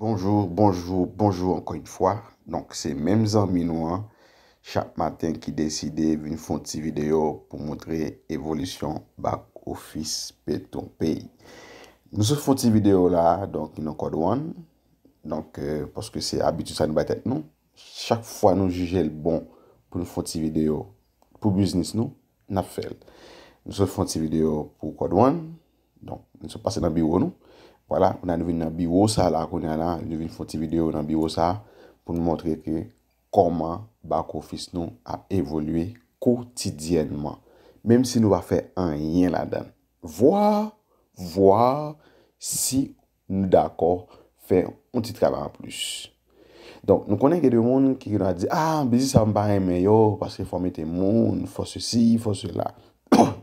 Bonjou, bonjou, bonjou ankon yon fwa Donk se menm zan mi nou an Chak matin ki deside Vi yon fonti video pou montre Evolisyon bak ofis Peton pey Nou se fonti video la Donk yon kod wan Donk euh, poske se abitusa yon ba tet nou Chak fwa nou non? juje l bon Pou nou fonti video pou biznis nou Nap fel Nou se fonti video pou kod wan Donk nou se pase nan biwo nou Wala, ou nan devine nan biwosa la kon yana, devine foti video nan biwosa pou nou montreke koman bako fis nou a evolue kotidyenman. Mem si nou va fe an yin la dan. Vwa, vwa, si nou d'akor fe yon titrava an plus. Don, nou konen gen de moun ki nou a di, ah, bizis an baen meyo, paske formi te moun, fos se si, fos se la.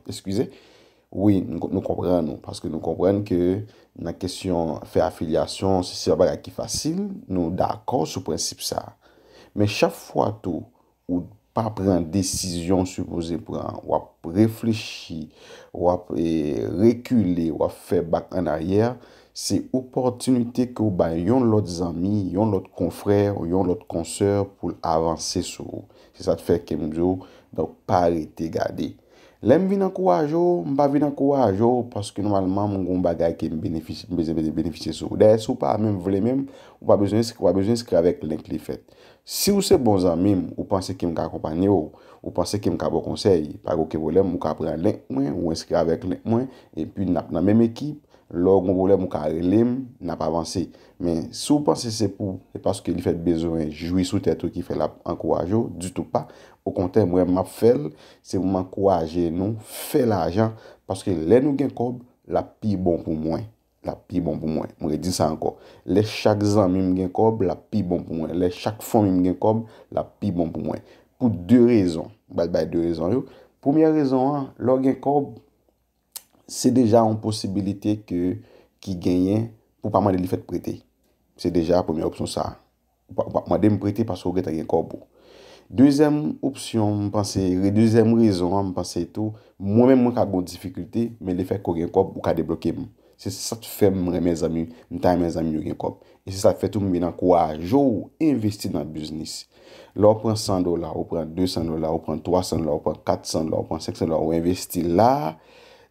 Eskwizey. Oui, nou kompren nou, paske nou kompren ke nan kesyon fe afilyasyon, se se baga ki fasil, nou d'akon sou prinsip sa. Men chaf fwa tou, ou pa pran desisyon supose pran, wap reflechi, wap e, rekule, wap fe bak an ayer, se oportinite ke ou yon lot zami, yon lot konfrer, yon lot konseur, pou avanse sou. Se sa te fe kemdou, nou pa rete gade. Lèm vi nan kouwa a jò, mba vi nan kouwa a jò, paske noualman mwen goun bagay ke mbenefisye sou des, ou pa mèm vle mèm, ou pa bezouni skri avèk lèm kli fèt. Si ou se bon zan mèm, ou panse ke mka kompanyo, ou panse ke mka bo konsey, parou ke vo lèm, ou ka prè lèm mwen, ou skri avèk lèm mwen, epi nap nan mèm ekip, Lò gounbou lè mou ka arilèm, na pa avansè. Men sou panse se pou, se paske li fèd bezouen, joui sou tètou ki fè la an kouajou, du tout pa, ou kontè mwen m ap fèl, se mwen m akouajé nou, fè la ajan, paske lè nou gen kob, la pi bon pou mwen. La pi bon pou mwen. Mwen re di sa anko. Lè chak zan mim gen kob, la pi bon pou mwen. Lè chak fon mim gen kob, la pi bon pou mwen. Pou dè rezon. Bal bay dè rezon yo. Poumyè rezon an, lò gen kob, Se deja an posibilite ki genyen pou pa man de li fet prete. Se deja a pwemye opsyon sa. Ma de m prete pasko ou geta gen kop pou. Dezem opsyon m panse, dezem rezon m panse eto, mwen men mwen ka goun difikulte, men li fet ko gen kop ou ka debloke m. Se sa fèm m re mè zami, m ta mè zami ou gen kop. Se sa fèm m mè nan kwa, jou investi nan biznis. Lò ou pran 100 dolar, ou pran 200 dolar, ou pran 300 dolar, ou pran 400 dolar, ou pran 600 dolar, ou investi la...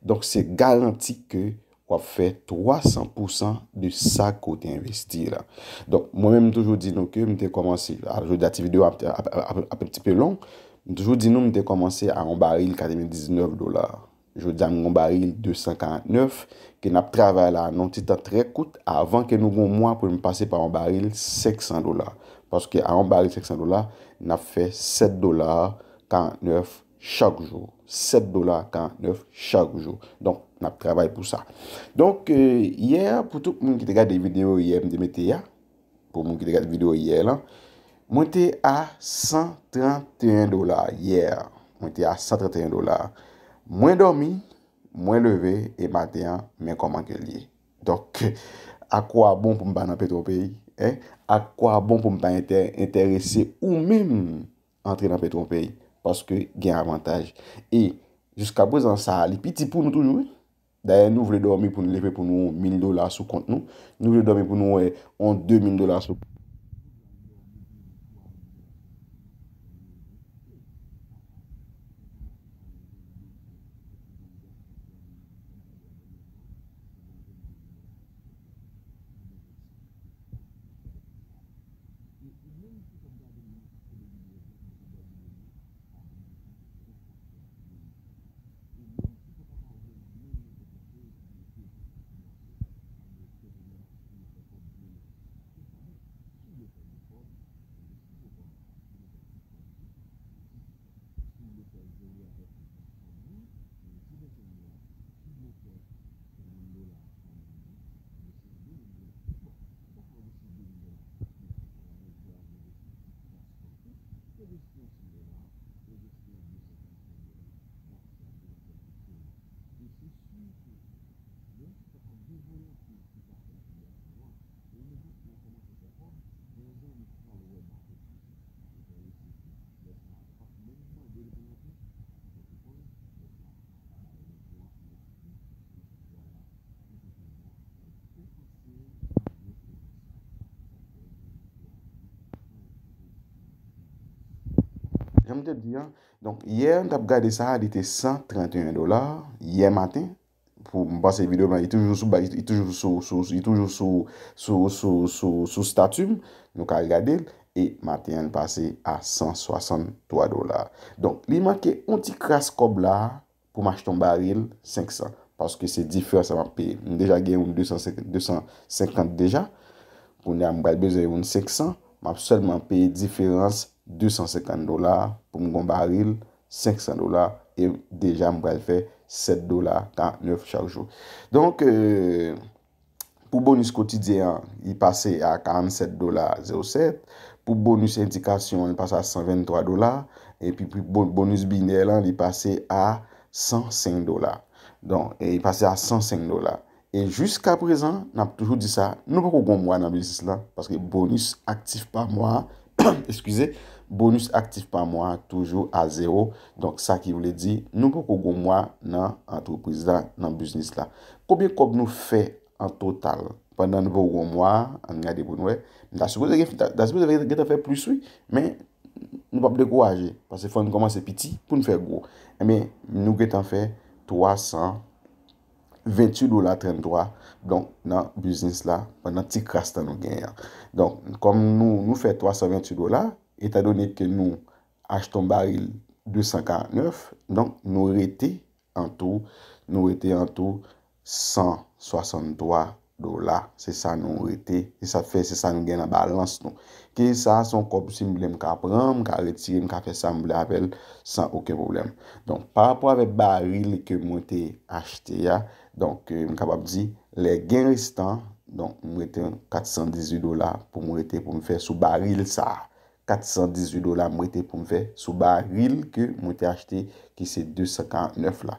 Donk se galanti ke wap fe 300% do sa kote investi la. Donk mwen men mwen toujou di nou ke mwen te komansi. Jou di ati video apet pe long. Mwen toujou di nou mwen te komansi a yon baril 49 dolar. Jou di an yon baril 249. Ke nap travala anon ti tatre kout. Avan ke nou goun mwen pou mwen pase pa yon baril 600 dolar. Paske an yon baril 600 dolar nap fe 7 dolar 49 chak joun. 7 dolar kan 9 chak oujou. Donk, nap travay pou sa. Donk, yè, euh, pou tout moun ki te gade video yè, mwen te mette yè. Pou moun ki te gade video yè lan. Mwen te a 131 dolar, yè. Mwen te a 131 dolar. Mwen dormi, mwen leve, e matè an, mwen koman ke liye. Donk, akwa bon pou mba nan petro peyi? Akwa bon pou mba enterese ou mwen entre nan petro peyi? Paske gen avantaj. E, jiska bozan sa, li piti pou nou toujou. Daya nou vle dormi pou nou lepe pou nou 1000 dola sou kont nou. Nou vle dormi pou nou, wè, on 2000 dola sou pou nou. Yen tap gade sa adite 131 dolar Yen maten Pou m bas se video man Yen toujou sou Yen toujou sou Sou statu Nou ka gade Yen maten passe a 163 dolar Don li manke un ti kras kob la Pou mach ton baril 500 Paske se difer sa man pe M deja gen un 250 deja M ap sol man pe Diferens 250 dolar, pou mgon baril, 500 dolar, e deja mbrel fe, 7 dolar, ka 9 chak jo. Donc, euh, pou bonus kotidien, li pase a 47 dolar, 07, pou bonus indikasyon, li pase a 123 dolar, e pi pou bonus bine lan, li pase a 105 dolar. Donc, e li pase a 105 dolar. E jusqu'a prezen, nan ap toujou di sa, nou pou kon mwa nan belis la, paske bonus aktif pa mwa, ekskize, Bonus aktif pa mwa, toujou a 0. Donk sa ki wle di, nou pou kou gomwa nan antropiz la, nan biznis la. Koubyen koub nou fe an total, pandan nou pou gomwa, an nga debounwe, da soukouz e gen fin ta, da soukouz e gen te fe pluswi, men nou pa pou dekouwaje, panse fon nou komanse piti pou nou fe gwo. Emen, nou gen te fe 328 dola 33, donk nan biznis la, pandan ti kras ta nou gen ya. Donk, konm nou fe 328 dola 33, Eta doni ke nou acheton baril 259, donk nou rete an tou, nou rete an tou 163 dola. Se sa nou rete, se sa fe, se sa nou gen a balans nou. Ke sa, son kop si mwile mka pran, mka reti, mka fe sa mwile apel, san ouke problem. Donk, pa rapor ave baril ke mwile te achete ya, donk, euh, mwile kapap di, le gen restan, donk, mwile te 418 dola, pou mwile te pou mwile fe sou baril sa a. 418 do la mwete pou mwe fe sou baril ke mwete achete ki se 259 la.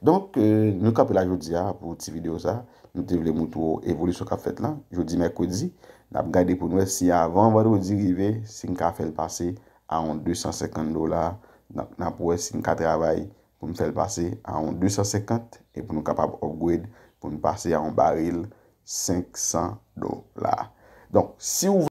Donk euh, nou kap la joudia pou ti video sa nou te vle mwoto evoli sou kap fet lan. Joudi-merkoudi nap gade pou nou e si avan vado di rive si nka fel pase a on 250 do la nap wè si nka travay pou mwese fel pase a on 250 e pou nou kap ap upgrade pou mwese pase a on baril 500 do la. Donk si ou vle